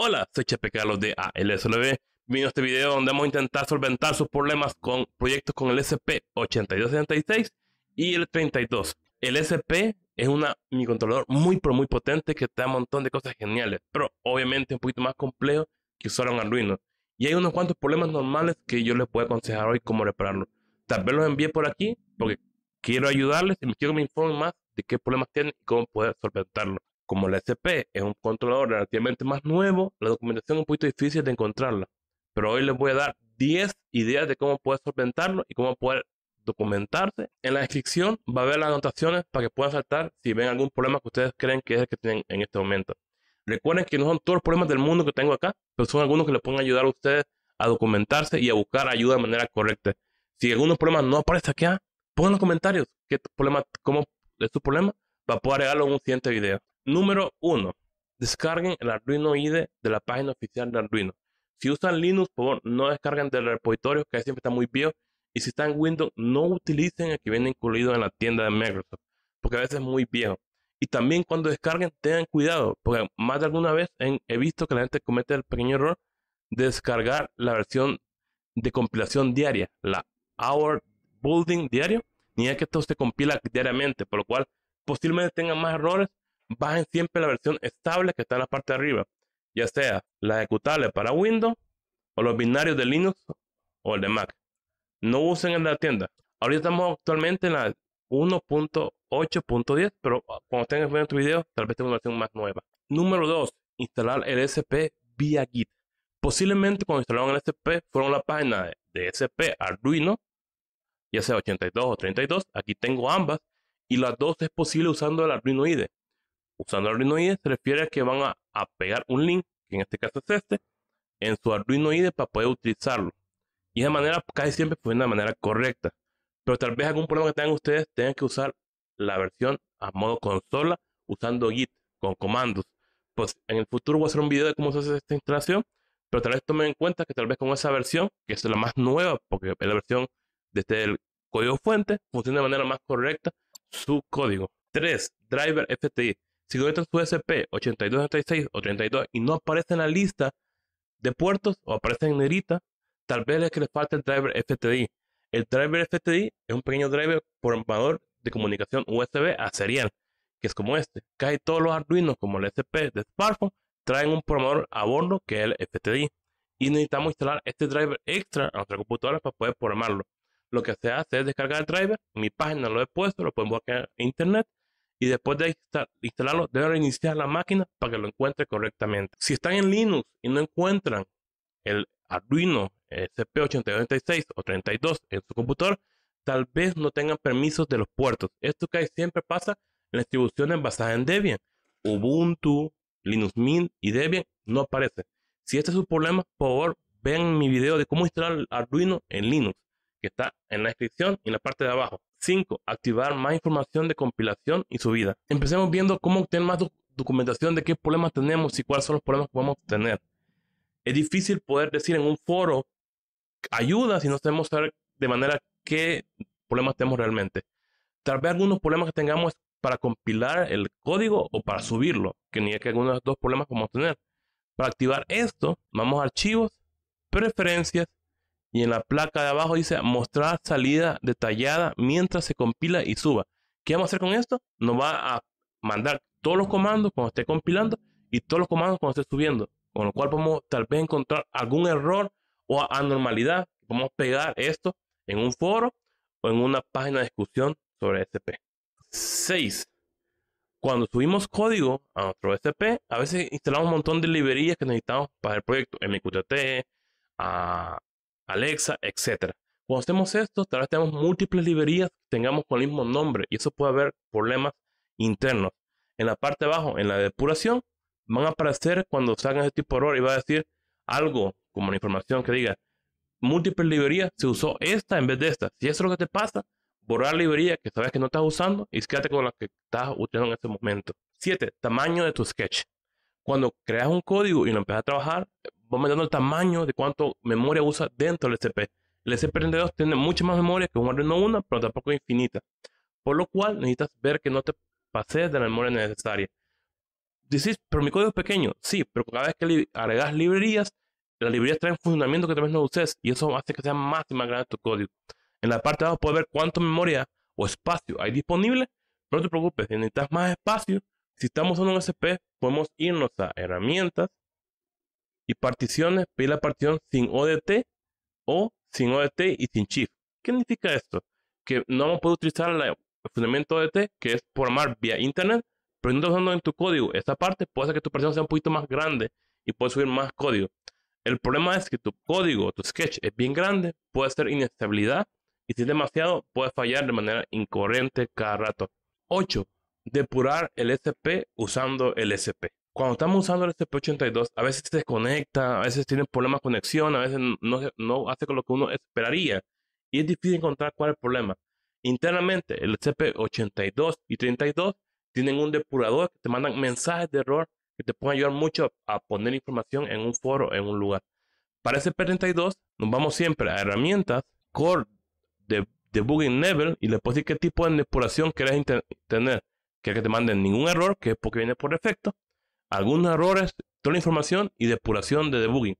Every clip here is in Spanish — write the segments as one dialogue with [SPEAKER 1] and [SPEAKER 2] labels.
[SPEAKER 1] Hola, soy Chepe Carlos de ALSLB. Vino este video donde vamos a intentar solventar sus problemas con proyectos con el SP8266 y el 32. El SP es un mi controlador muy, pero muy potente que te un montón de cosas geniales, pero obviamente un poquito más complejo que usar un Arduino. Y hay unos cuantos problemas normales que yo les puedo aconsejar hoy cómo repararlo. Tal vez los envíe por aquí porque quiero ayudarles y me quiero que me informen más de qué problemas tienen y cómo poder solventarlos. Como la SP es un controlador relativamente más nuevo, la documentación es un poquito difícil de encontrarla. Pero hoy les voy a dar 10 ideas de cómo poder solventarlo y cómo poder documentarse. En la descripción va a haber las anotaciones para que puedan saltar si ven algún problema que ustedes creen que es el que tienen en este momento. Recuerden que no son todos los problemas del mundo que tengo acá, pero son algunos que les pueden ayudar a ustedes a documentarse y a buscar ayuda de manera correcta. Si algunos problemas no aparecen aquí, pongan en los comentarios qué problema, cómo es su problema para poder agregarlo en un siguiente video. Número 1. Descarguen el Arduino IDE de la página oficial de Arduino. Si usan Linux, por favor, no descarguen del repositorio que siempre está muy viejo. Y si están en Windows, no utilicen el que viene incluido en la tienda de Microsoft, porque a veces es muy viejo. Y también cuando descarguen, tengan cuidado, porque más de alguna vez he visto que la gente comete el pequeño error de descargar la versión de compilación diaria, la Hour Building diario, ni es que esto se compila diariamente, por lo cual posiblemente tengan más errores bajen siempre la versión estable que está en la parte de arriba, ya sea la ejecutable para Windows o los binarios de Linux o el de Mac. No usen en la tienda. Ahorita estamos actualmente en la 1.8.10, pero cuando estén viendo tu este video, tal vez tenga una versión más nueva. Número 2, instalar el SP vía Git. Posiblemente cuando instalaron el SP fueron la página de SP Arduino, ya sea 82 o 32. Aquí tengo ambas y las dos es posible usando el Arduino IDE. Usando Arduino IDE se refiere a que van a, pegar un link, que en este caso es este, en su Arduino IDE para poder utilizarlo. Y de manera casi siempre funciona de manera correcta. Pero tal vez algún problema que tengan ustedes tengan que usar la versión a modo consola usando Git con comandos. Pues en el futuro voy a hacer un video de cómo se hace esta instalación, pero tal vez tomen en cuenta que tal vez con esa versión, que es la más nueva, porque es la versión desde el este, código fuente, funciona de manera más correcta su código. 3. Driver FTI si conectas tu SP 8236 o 32 y no aparece en la lista de puertos o aparece en negrita, tal vez es que le falta el driver FTD. El driver FTD es un pequeño driver programador de comunicación USB a serial, que es como este. Casi todos los Arduinos, como el SP de smartphone, traen un programador a bordo que es el FTD. Y necesitamos instalar este driver extra a nuestra computadora para poder programarlo. Lo que se hace es descargar el driver, mi página lo he puesto, lo podemos buscar en internet y después de instalarlo debe reiniciar la máquina para que lo encuentre correctamente. Si están en Linux y no encuentran el Arduino eh, cp 86 o 32 en su computador, tal vez no tengan permisos de los puertos. Esto que siempre pasa en las distribuciones basadas en Debian. Ubuntu, Linux Mint y Debian no aparecen. Si este es su problema, por favor, vean mi video de cómo instalar Arduino en Linux, que está en la descripción y en la parte de abajo. 5. Activar más información de compilación y subida. Empecemos viendo cómo obtener más documentación de qué problemas tenemos y cuáles son los problemas que podemos tener. Es difícil poder decir en un foro ayuda si no sabemos saber de manera qué problemas tenemos realmente. Tal vez algunos problemas que tengamos para compilar el código o para subirlo, que ni es que algunos de los dos problemas vamos a tener. Para activar esto, vamos a archivos, preferencias y en la placa de abajo dice mostrar salida detallada mientras se compila y suba. ¿Qué vamos a hacer con esto? Nos va a mandar todos los comandos cuando esté compilando y todos los comandos cuando esté subiendo. Con lo cual podemos tal vez encontrar algún error o anormalidad. Podemos pegar esto en un foro o en una página de discusión sobre SP. 6. Cuando subimos código a nuestro SP, a veces instalamos un montón de librerías que necesitamos para el proyecto. MQTT, a Alexa, etcétera. Cuando hacemos esto, tal vez tenemos múltiples librerías que tengamos con el mismo nombre y eso puede haber problemas internos. En la parte de abajo, en la depuración, van a aparecer cuando salgan este tipo de error y va a decir algo como la información que diga múltiples librerías, se usó esta en vez de esta. Si eso es lo que te pasa, borrar librería que sabes que no estás usando y quédate con la que estás utilizando en este momento. 7. Tamaño de tu sketch. Cuando creas un código y lo empiezas a trabajar, vamos dando el tamaño de cuánto memoria usa dentro del SP. El SP32 tiene mucha más memoria que un Arduino 1, pero tampoco es infinita. Por lo cual necesitas ver que no te pases de la memoria necesaria. Dices, pero mi código es pequeño. Sí, pero cada vez que agregas librerías, las librerías traen funcionamiento que tal vez no uses y eso hace que sea más y más grande tu código. En la parte de abajo puedes ver cuánta memoria o espacio hay disponible. no te preocupes, si necesitas más espacio, si estamos en un SP, podemos irnos a herramientas, y particiones, pedir la partición sin ODT o sin ODT y sin shift. ¿Qué significa esto? Que no puedo utilizar el fundamento ODT, que es programar vía internet, pero no usando en tu código. Esta parte puede ser que tu partición sea un poquito más grande y puedes subir más código. El problema es que tu código, tu sketch es bien grande, puede ser inestabilidad y si es demasiado puede fallar de manera incoherente cada rato. 8. Depurar el SP usando el SP cuando estamos usando el cp 82 a veces se desconecta, a veces tiene problemas de conexión, a veces no, no hace lo que uno esperaría. Y es difícil encontrar cuál es el problema. Internamente, el cp 82 y 32 tienen un depurador que te mandan mensajes de error que te pueden ayudar mucho a poner información en un foro, en un lugar. Para el SP32 nos vamos siempre a herramientas, core, de, debugging level y le puedes decir qué tipo de depuración querés tener. Que, que te manden ningún error, que es porque viene por defecto, algunos errores, toda la información y depuración de debugging.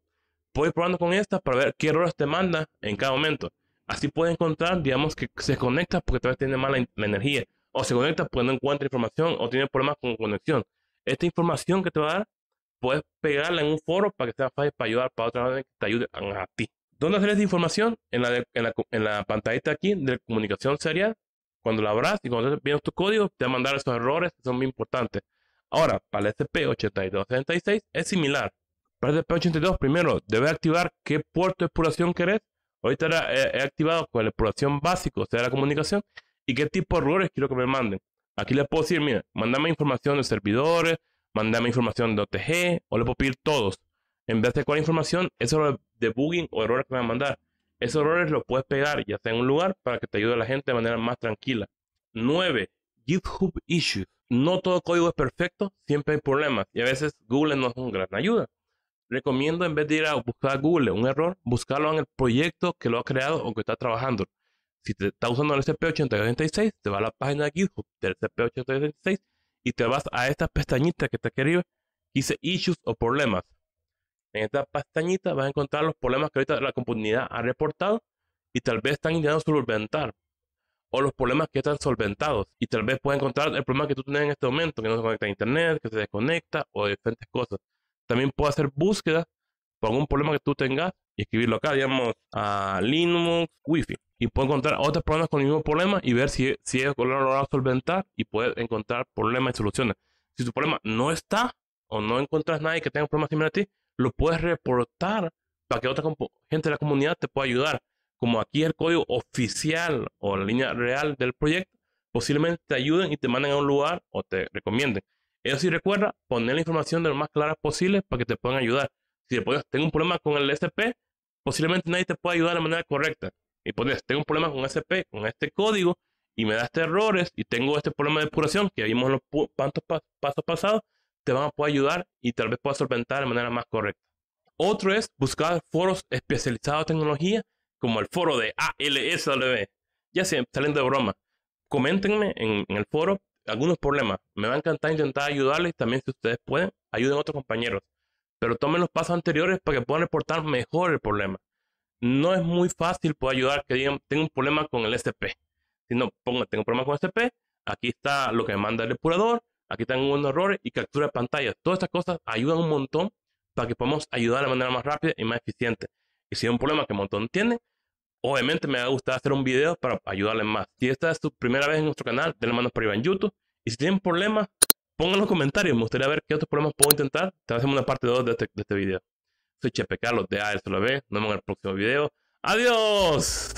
[SPEAKER 1] Puedes probando con estas para ver qué errores te manda en cada momento. Así puedes encontrar, digamos, que se conecta porque tal vez tiene mala energía, o se conecta porque no encuentra información, o tiene problemas con conexión. Esta información que te va a dar, puedes pegarla en un foro para que sea fácil para ayudar para otra vez que te ayude a ti. ¿Dónde hacer esta información? En la, pantallita aquí de comunicación serial. Cuando la abras y cuando vienes tu código, te va a mandar esos errores que son muy importantes. Ahora, para el SP8266 es similar. Para el SP82, primero, debes activar qué puerto de exploración querés. Ahorita eh, he, activado con la exploración básico, o sea, la comunicación, y qué tipo de errores quiero que me manden. Aquí les puedo decir, mira, mandame información de servidores, mandame información de OTG, o le puedo pedir todos. En vez de cuál información, eso de bugging o errores que me van a mandar. Esos errores los puedes pegar ya sea en un lugar para que te ayude la gente de manera más tranquila. 9. GitHub Issues no todo código es perfecto, siempre hay problemas y a veces Google no es una gran ayuda. Recomiendo en vez de ir a buscar a Google un error, buscarlo en el proyecto que lo ha creado o que está trabajando. Si te está usando el cp 8086 te vas a la página de GitHub del cp 8086 y te vas a esta pestañita que está aquí arriba que dice Issues o Problemas. En esta pestañita vas a encontrar los problemas que ahorita la comunidad ha reportado y tal vez están intentando solventar o los problemas que están solventados. Y tal vez puedas encontrar el problema que tú tienes en este momento, que no se conecta a internet, que se desconecta o diferentes cosas. También puedo hacer búsqueda por algún problema que tú tengas y escribirlo acá, digamos, a Linux, Wi-Fi. Y puedo encontrar otros problemas con el mismo problema y ver si, si es lo logrado solventar y puedes encontrar problemas y soluciones. Si tu problema no está o no encuentras nadie que tenga un problema similar a ti, lo puedes reportar para que otra gente de la comunidad te pueda ayudar como aquí el código oficial o la línea real del proyecto, posiblemente te ayuden y te manden a un lugar o te recomienden. Eso sí recuerda, poner la información de lo más clara posible para que te puedan ayudar. Si después tengo un problema con el SP, posiblemente nadie te pueda ayudar de manera correcta. Y pones, tengo un problema con SP, con este código, y me das este errores, y tengo este problema de depuración que vimos en los tantos pasos pasados, te van a poder ayudar y tal vez puedas solventar de manera más correcta. Otro es buscar foros especializados en tecnología como el foro de ALSW, ya se salen de broma, coméntenme en, el foro algunos problemas. Me va a encantar intentar ayudarles. También, si ustedes pueden, ayuden a otros compañeros. Pero tomen los pasos anteriores para que puedan reportar mejor el problema. No es muy fácil poder ayudar que digan, tengo un problema con el SP. Si no, pongan, tengo un problema con el SP. Aquí está lo que manda el depurador. Aquí están unos errores y captura de pantalla. Todas estas cosas ayudan un montón para que podamos ayudar de manera más rápida y más eficiente. Y si hay un problema que montón tiene, obviamente me va a gustar hacer un video para ayudarle más. Si esta es tu primera vez en nuestro canal, denle manos para arriba en YouTube. Y si tienen problemas, pongan en los comentarios. Me gustaría ver qué otros problemas puedo intentar. Te hacemos una parte 2 este, de este, video. Soy Chepe Carlos de esto lo ve. Nos vemos en el próximo video. ¡Adiós!